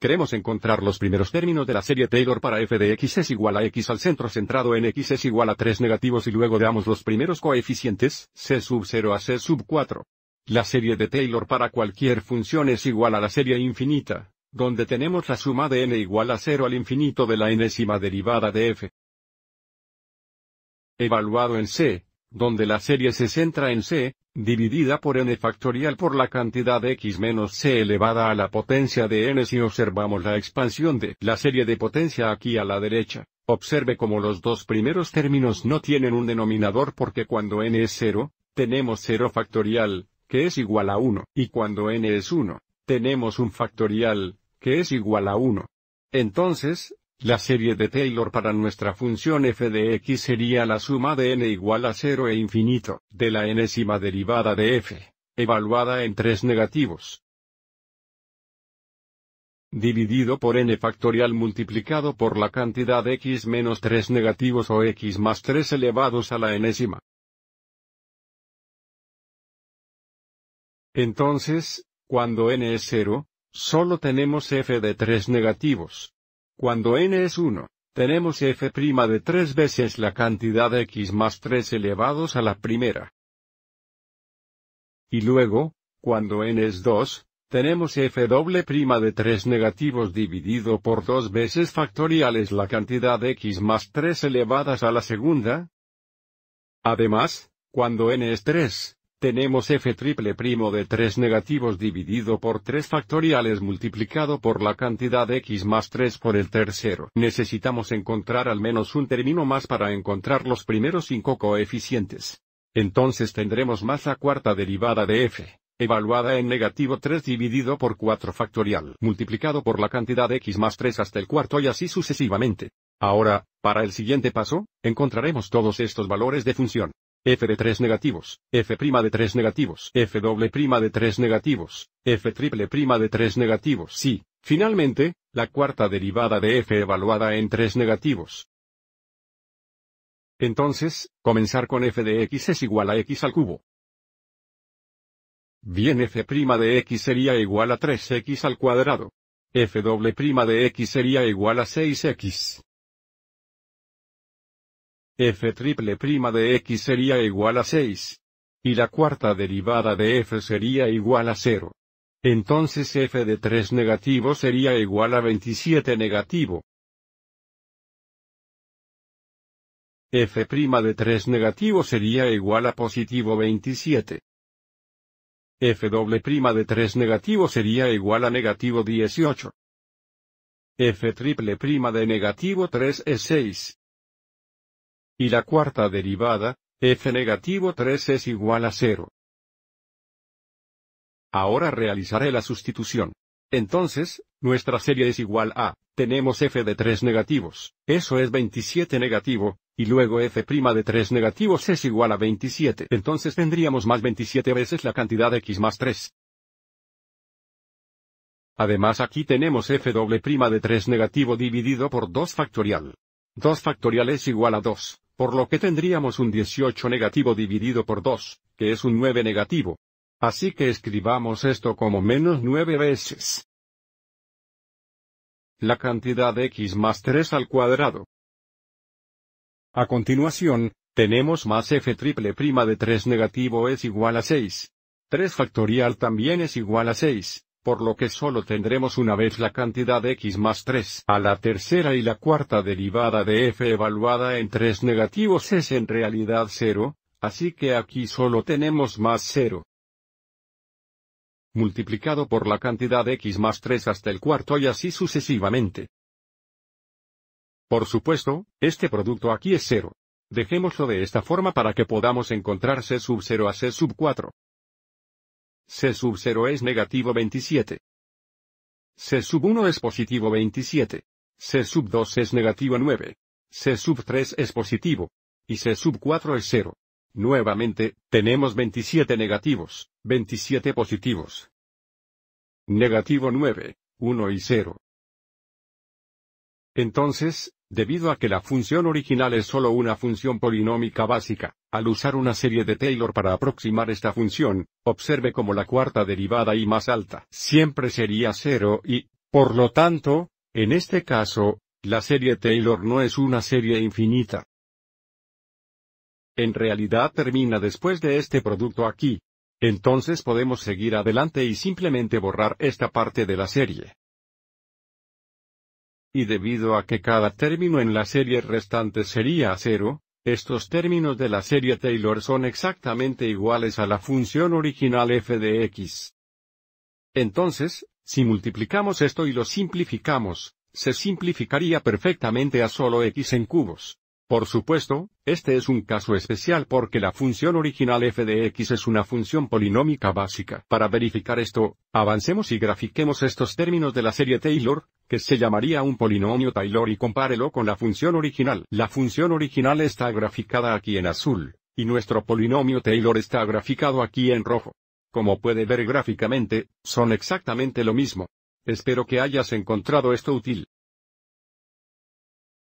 Queremos encontrar los primeros términos de la serie Taylor para f de x es igual a x al centro centrado en x es igual a 3 negativos y luego damos los primeros coeficientes, c sub 0 a c sub 4. La serie de Taylor para cualquier función es igual a la serie infinita, donde tenemos la suma de n igual a 0 al infinito de la enésima derivada de f. Evaluado en C, donde la serie se centra en C, dividida por n factorial por la cantidad x menos c elevada a la potencia de n si observamos la expansión de la serie de potencia aquí a la derecha. Observe como los dos primeros términos no tienen un denominador porque cuando n es 0, tenemos 0 factorial, que es igual a 1, y cuando n es 1, tenemos un factorial, que es igual a 1. Entonces, la serie de Taylor para nuestra función f de x sería la suma de n igual a 0 e infinito, de la enésima derivada de f, evaluada en tres negativos. Dividido por n factorial multiplicado por la cantidad x menos 3 negativos o x más 3 elevados a la enésima. Entonces, cuando n es 0, solo tenemos f de 3 negativos. Cuando n es 1, tenemos f' de 3 veces la cantidad x más 3 elevados a la primera. Y luego, cuando n es 2, tenemos f prima de 3 negativos dividido por 2 veces factoriales la cantidad de x más 3 elevadas a la segunda. Además, cuando n es 3, tenemos f triple primo de 3 negativos dividido por 3 factoriales multiplicado por la cantidad x más 3 por el tercero. Necesitamos encontrar al menos un término más para encontrar los primeros 5 coeficientes. Entonces tendremos más la cuarta derivada de f evaluada en negativo 3 dividido por 4 factorial, multiplicado por la cantidad x más 3 hasta el cuarto y así sucesivamente. Ahora, para el siguiente paso, encontraremos todos estos valores de función f de 3 negativos, f de 3 negativos, f prima de 3 negativos, f triple de 3 negativos. y, finalmente, la cuarta derivada de f evaluada en 3 negativos. Entonces, comenzar con f de x es igual a x al cubo. Bien f de x sería igual a 3x al cuadrado. f de x sería igual a 6x f triple prima de x sería igual a 6. Y la cuarta derivada de f sería igual a 0. Entonces f de 3 negativo sería igual a 27 negativo. f' de 3 negativo sería igual a positivo 27. f doble prima de 3 negativo sería igual a negativo 18. f triple prima de negativo 3 es 6 y la cuarta derivada, f negativo 3 es igual a 0. Ahora realizaré la sustitución. Entonces, nuestra serie es igual a, tenemos f de 3 negativos, eso es 27 negativo, y luego f' de 3 negativos es igual a 27. Entonces tendríamos más 27 veces la cantidad x más 3. Además aquí tenemos f doble prima de 3 negativo dividido por 2 factorial. 2 factorial es igual a 2, por lo que tendríamos un 18 negativo dividido por 2, que es un 9 negativo. Así que escribamos esto como menos 9 veces. La cantidad x más 3 al cuadrado. A continuación, tenemos más f triple prima de 3 negativo es igual a 6. 3 factorial también es igual a 6 por lo que solo tendremos una vez la cantidad x más 3 a la tercera y la cuarta derivada de f evaluada en 3 negativos es en realidad 0, así que aquí solo tenemos más 0 multiplicado por la cantidad x más 3 hasta el cuarto y así sucesivamente. Por supuesto, este producto aquí es 0. Dejémoslo de esta forma para que podamos encontrar c sub 0 a c sub 4. C sub 0 es negativo 27. C sub 1 es positivo 27. C sub 2 es negativo 9. C sub 3 es positivo. Y C sub 4 es 0. Nuevamente, tenemos 27 negativos, 27 positivos. Negativo 9, 1 y 0. Entonces, debido a que la función original es solo una función polinómica básica, al usar una serie de Taylor para aproximar esta función, observe como la cuarta derivada y más alta siempre sería cero y, por lo tanto, en este caso, la serie Taylor no es una serie infinita. En realidad termina después de este producto aquí. Entonces podemos seguir adelante y simplemente borrar esta parte de la serie. Y debido a que cada término en la serie restante sería cero, estos términos de la serie Taylor son exactamente iguales a la función original f de x. Entonces, si multiplicamos esto y lo simplificamos, se simplificaría perfectamente a solo x en cubos. Por supuesto, este es un caso especial porque la función original f de x es una función polinómica básica. Para verificar esto, avancemos y grafiquemos estos términos de la serie Taylor, que se llamaría un polinomio Taylor y compárelo con la función original. La función original está graficada aquí en azul, y nuestro polinomio Taylor está graficado aquí en rojo. Como puede ver gráficamente, son exactamente lo mismo. Espero que hayas encontrado esto útil.